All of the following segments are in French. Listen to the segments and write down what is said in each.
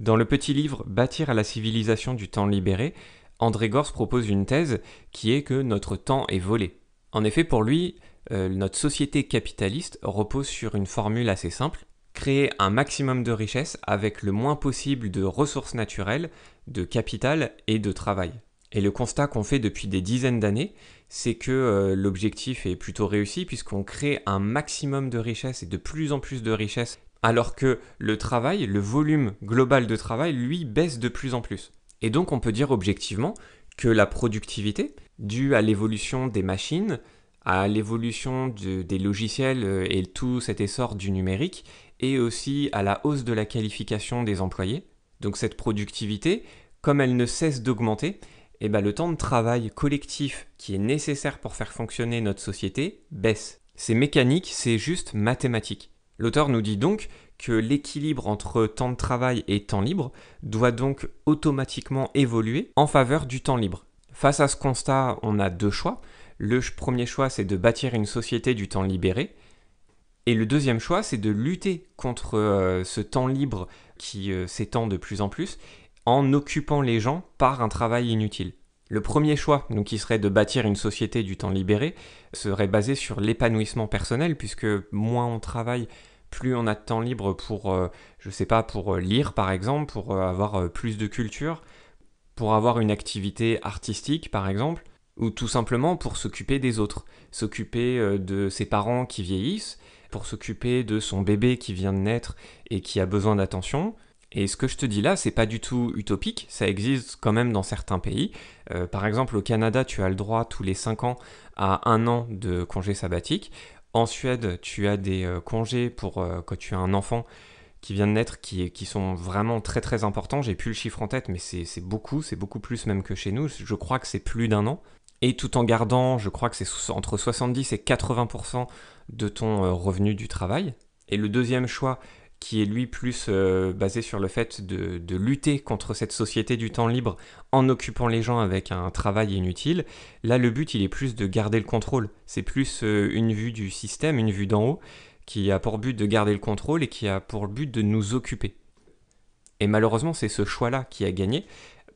Dans le petit livre Bâtir à la civilisation du temps libéré, André Gors propose une thèse qui est que notre temps est volé. En effet, pour lui, euh, notre société capitaliste repose sur une formule assez simple créer un maximum de richesse avec le moins possible de ressources naturelles, de capital et de travail. Et le constat qu'on fait depuis des dizaines d'années, c'est que euh, l'objectif est plutôt réussi puisqu'on crée un maximum de richesse et de plus en plus de richesse alors que le travail, le volume global de travail, lui, baisse de plus en plus. Et donc on peut dire objectivement que la productivité, due à l'évolution des machines, à l'évolution des logiciels euh, et tout cet essor du numérique, et aussi à la hausse de la qualification des employés, donc cette productivité, comme elle ne cesse d'augmenter, eh ben, le temps de travail collectif qui est nécessaire pour faire fonctionner notre société baisse. C'est mécanique, c'est juste mathématique. L'auteur nous dit donc que l'équilibre entre temps de travail et temps libre doit donc automatiquement évoluer en faveur du temps libre. Face à ce constat, on a deux choix. Le premier choix, c'est de bâtir une société du temps libéré. Et le deuxième choix, c'est de lutter contre euh, ce temps libre qui euh, s'étend de plus en plus en occupant les gens par un travail inutile. Le premier choix, donc qui serait de bâtir une société du temps libéré, serait basé sur l'épanouissement personnel, puisque moins on travaille, plus on a de temps libre pour, euh, je sais pas, pour euh, lire par exemple, pour euh, avoir plus de culture, pour avoir une activité artistique par exemple, ou tout simplement pour s'occuper des autres, s'occuper de ses parents qui vieillissent, pour s'occuper de son bébé qui vient de naître et qui a besoin d'attention, et ce que je te dis là, c'est pas du tout utopique, ça existe quand même dans certains pays. Euh, par exemple, au Canada, tu as le droit tous les 5 ans à un an de congé sabbatique. En Suède, tu as des euh, congés pour euh, quand tu as un enfant qui vient de naître qui, qui sont vraiment très très importants. J'ai plus le chiffre en tête, mais c'est beaucoup, c'est beaucoup plus même que chez nous. Je crois que c'est plus d'un an. Et tout en gardant, je crois que c'est entre 70 et 80% de ton revenu du travail. Et le deuxième choix, qui est lui plus euh, basé sur le fait de, lutter contre cette société du temps libre en occupant les gens avec un travail inutile. Là, le but, il est plus de garder le contrôle. C'est plus euh, une vue du système, une vue d'en haut, qui a pour but de garder le contrôle et qui a pour but de nous occuper. Et malheureusement, c'est ce choix-là qui a gagné.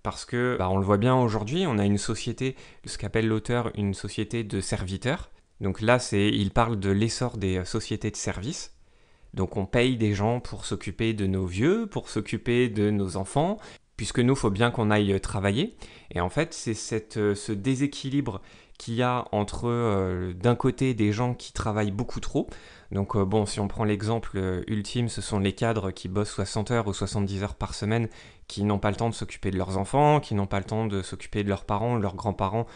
Parce que, bah, on le voit bien aujourd'hui, on a une société, ce qu'appelle l'auteur une société de serviteurs. Donc là, c'est, il parle de l'essor des euh, sociétés de services donc on paye des gens pour s'occuper de nos vieux, pour s'occuper de nos enfants, puisque nous, faut bien qu'on aille euh, travailler. Et en fait, c'est euh, ce déséquilibre qu'il y a entre euh, d'un côté des gens qui travaillent beaucoup trop. Donc bon, si on prend l'exemple ultime, ce sont les cadres qui bossent 60 heures ou 70 heures par semaine, qui n'ont pas le temps de s'occuper de leurs enfants, qui n'ont pas le temps de s'occuper de leurs parents, leurs grands-parents.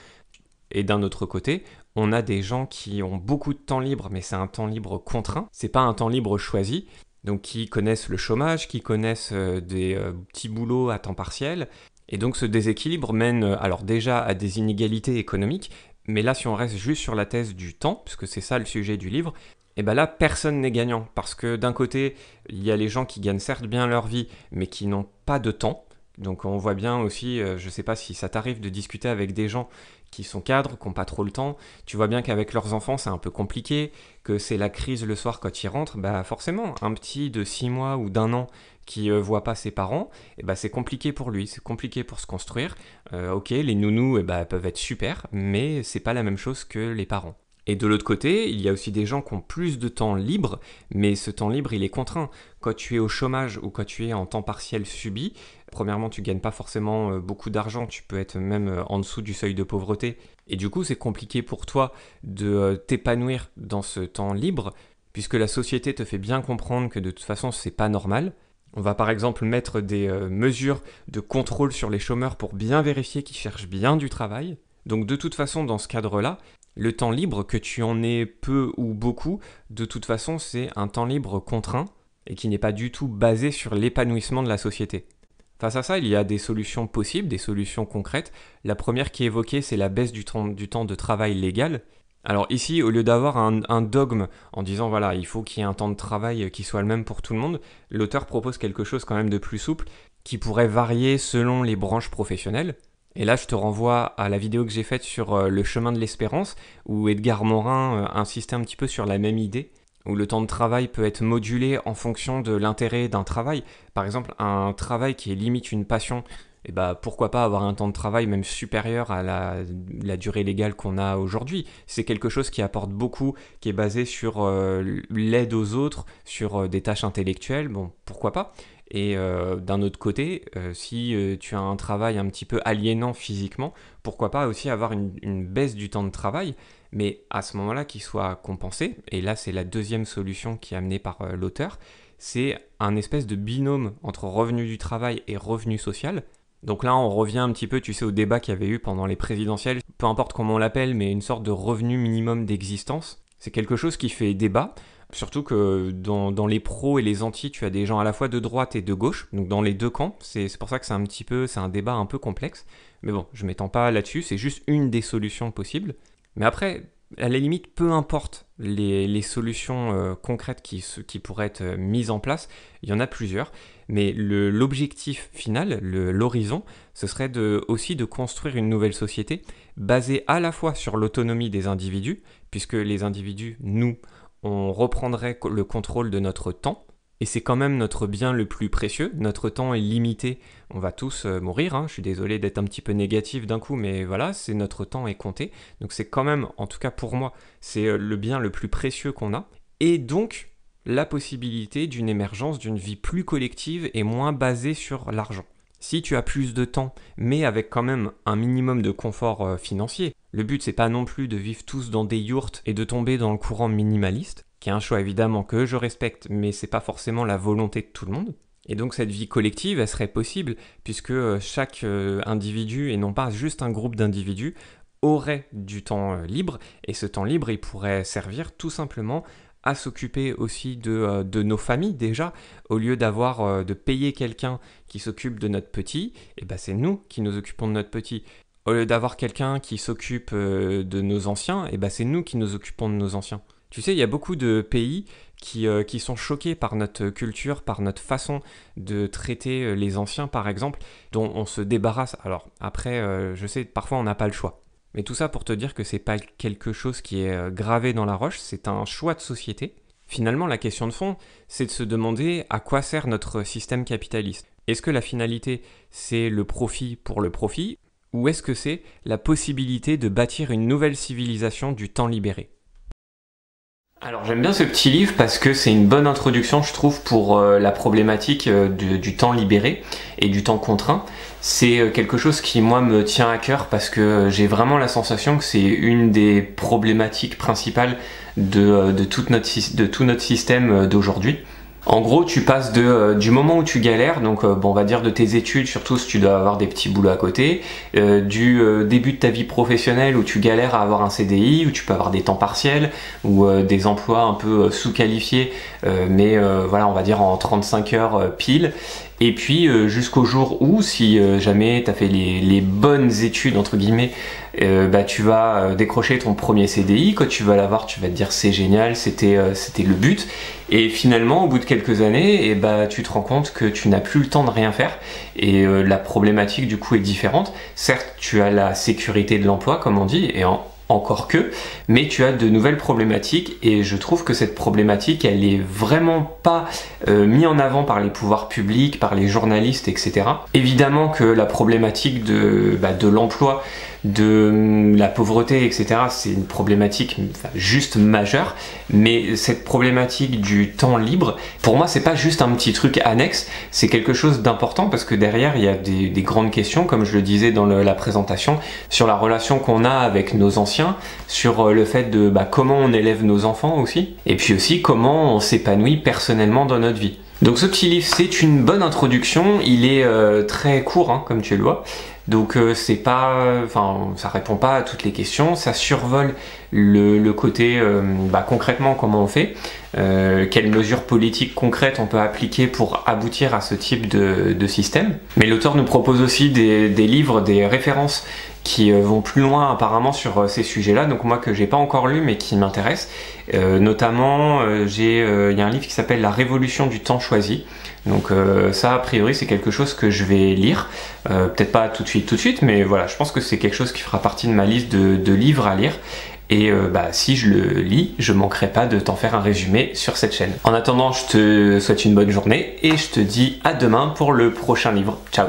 Et d'un autre côté, on a des gens qui ont beaucoup de temps libre, mais c'est un temps libre contraint, c'est pas un temps libre choisi, donc qui connaissent le chômage, qui connaissent euh, des euh, petits boulots à temps partiel, et donc ce déséquilibre mène euh, alors déjà à des inégalités économiques, mais là si on reste juste sur la thèse du temps, puisque c'est ça le sujet du livre, et eh bien là personne n'est gagnant, parce que d'un côté il y a les gens qui gagnent certes bien leur vie, mais qui n'ont pas de temps, donc on voit bien aussi, euh, je ne sais pas si ça t'arrive de discuter avec des gens qui sont cadres, qui n'ont pas trop le temps. Tu vois bien qu'avec leurs enfants, c'est un peu compliqué, que c'est la crise le soir quand ils rentrent. Bah forcément, un petit de 6 mois ou d'un an qui ne euh, voit pas ses parents, et eh bah, c'est compliqué pour lui, c'est compliqué pour se construire. Euh, ok, les nounous eh bah, peuvent être super, mais c'est pas la même chose que les parents. Et de l'autre côté, il y a aussi des gens qui ont plus de temps libre, mais ce temps libre, il est contraint. Quand tu es au chômage ou quand tu es en temps partiel subi, premièrement, tu gagnes pas forcément euh, beaucoup d'argent, tu peux être même euh, en dessous du seuil de pauvreté. Et du coup, c'est compliqué pour toi de euh, t'épanouir dans ce temps libre, puisque la société te fait bien comprendre que de toute façon, c'est pas normal. On va par exemple mettre des mesures de contrôle sur les chômeurs pour bien vérifier qu'ils cherchent bien du travail. Donc de toute façon, dans ce cadre-là, le temps libre, que tu en aies peu ou beaucoup, de toute façon, c'est un temps libre contraint et qui n'est pas du tout basé sur l'épanouissement de la société. Face à ça, il y a des solutions possibles, des solutions concrètes. La première qui est évoquée, c'est la baisse du temps, de travail légal. Alors ici, au lieu d'avoir un, dogme en disant voilà, il faut qu'il y ait un temps de travail qui soit le même pour tout le monde, l'auteur propose quelque chose quand même de plus souple qui pourrait varier selon les branches professionnelles. Et là, je te renvoie à la vidéo que j'ai faite sur euh, le chemin de l'espérance, où Edgar Morin euh, insistait un petit peu sur la même idée, où le temps de travail peut être modulé en fonction de l'intérêt d'un travail. Par exemple, un travail qui est limite une passion, et eh bah ben, pourquoi pas avoir un temps de travail même supérieur à la, durée légale qu'on a aujourd'hui. C'est quelque chose qui apporte beaucoup, qui est basé sur euh, l'aide aux autres, sur des tâches intellectuelles, bon, pourquoi pas. Et euh, d'un autre côté, euh, si euh, tu as un travail un petit peu aliénant physiquement, pourquoi pas aussi avoir une, une baisse du temps de travail, mais à ce moment-là qu'il soit compensé. Et là, c'est la deuxième solution qui est amenée par l'auteur. C'est un espèce de binôme entre revenu du travail et revenu social. Donc là, on revient un petit peu, tu sais, au débat qu'il y avait eu pendant les présidentielles, peu importe comment on l'appelle, mais une sorte de revenu minimum d'existence. C'est quelque chose qui fait débat. Surtout que dans, les pros et les anti, tu as des gens à la fois de droite et de gauche, donc dans les deux camps. C'est pour ça que c'est un petit peu, c'est un débat un peu complexe. Mais bon, je m'étends pas là-dessus, c'est juste une des solutions possibles. Mais après, à la limite, peu importe les, solutions euh, concrètes qui, qui pourraient être euh, mises en place, il y en a plusieurs. Mais l'objectif final, l'horizon, ce serait aussi de construire une nouvelle société basée à la fois sur l'autonomie des individus, puisque les individus, nous, on reprendrait le contrôle de notre temps. Et c'est quand même notre bien le plus précieux. Notre temps est limité. On va tous euh, mourir. Hein. Je suis désolé d'être un petit peu négatif d'un coup, mais voilà, c'est notre temps est compté. Donc c'est quand même, en tout cas pour moi, c'est euh, le bien le plus précieux qu'on a. Et donc la possibilité d'une émergence d'une vie plus collective et moins basée sur l'argent. Si tu as plus de temps, mais avec quand même un minimum de confort euh, financier, le but c'est pas non plus de vivre tous dans des yourtes et de tomber dans le courant minimaliste, qui est un choix évidemment que je respecte, mais c'est pas forcément la volonté de tout le monde. Et donc cette vie collective, elle serait possible puisque euh, chaque euh, individu, et non pas juste un groupe d'individus, aurait du temps libre, et ce temps libre, il pourrait servir tout simplement à s'occuper aussi euh, de, nos familles déjà, au lieu d'avoir euh, de payer quelqu'un qui s'occupe de notre petit, et eh ben c'est nous qui nous occupons de notre petit. Au lieu d'avoir quelqu'un qui s'occupe euh, de nos anciens, et eh ben c'est nous qui nous occupons de nos anciens. Tu sais, il y a beaucoup de pays qui, sont choqués par notre culture, par notre façon de traiter les anciens, par exemple, dont on se débarrasse. Alors, après, je sais, parfois on n'a pas le choix. Mais tout ça pour te dire que c'est pas quelque chose qui est euh, gravé dans la roche, c'est un choix de société. Finalement, la question de fond, c'est de se demander à quoi sert notre système capitaliste. Est-ce que la finalité, c'est le profit pour le profit, ou est-ce que c'est la possibilité de bâtir une nouvelle civilisation du temps libéré alors j'aime bien ce petit livre parce que c'est une bonne introduction je trouve pour euh, la problématique euh, du, temps libéré et du temps contraint. C'est euh, quelque chose qui moi me tient à cœur parce que j'ai vraiment la sensation que c'est une des problématiques principales de, de tout notre système d'aujourd'hui. En gros, tu passes euh, du moment où tu galères, donc euh, bon, on va dire de tes études, surtout si tu dois avoir des petits boulots à côté, euh, du début de ta vie professionnelle où tu galères à avoir un CDI, où tu peux avoir des temps partiels, ou des emplois un peu sous-qualifiés, mais voilà, on va dire en 35 heures pile. Et puis jusqu'au jour où, si jamais tu as fait les, bonnes études, entre guillemets, bah, tu vas décrocher ton premier CDI. Quand tu vas l'avoir, tu vas te dire c'est génial, c'était le but. Et finalement, au bout de quelques années, et eh ben, tu te rends compte que tu n'as plus le temps de rien faire. Et euh, la problématique, du coup, est différente. Certes, tu as la sécurité de l'emploi, comme on dit, et encore que, mais tu as de nouvelles problématiques et je trouve que cette problématique, elle est vraiment pas euh, mise en avant par les pouvoirs publics, par les journalistes, etc. Évidemment que la problématique de bah, l'emploi, de hum, la pauvreté, etc. C'est une problématique juste majeure, mais cette problématique du temps libre, pour moi, c'est pas juste un petit truc annexe, c'est quelque chose d'important parce que derrière, il y a des, grandes questions, comme je le disais dans la présentation, sur la relation qu'on a avec nos anciens, sur euh, le fait de bah, comment on élève nos enfants aussi, et puis aussi comment on s'épanouit personnellement dans notre vie. Donc ce petit livre, c'est une bonne introduction. Il est euh, très court, hein, comme tu le vois. Donc euh, c'est pas, enfin, ça répond pas à toutes les questions. Ça survole le, côté, euh, bah, concrètement comment on fait, quelles mesures politiques concrètes on peut appliquer pour aboutir à ce type de, système. Mais l'auteur nous propose aussi des livres, des références qui euh, vont plus loin apparemment sur euh, ces sujets-là, donc moi que j'ai pas encore lu mais qui m'intéresse. Euh, notamment, il y a un livre qui s'appelle La Révolution du temps choisi. Donc ça, a priori, c'est quelque chose que je vais lire. Peut-être pas tout de suite, tout de suite, mais voilà, je pense que c'est quelque chose qui fera partie de ma liste de, livres à lire. Et bah, si je le lis, je manquerai pas de t'en faire un résumé sur cette chaîne. En attendant, je te souhaite une bonne journée et je te dis à demain pour le prochain livre. Ciao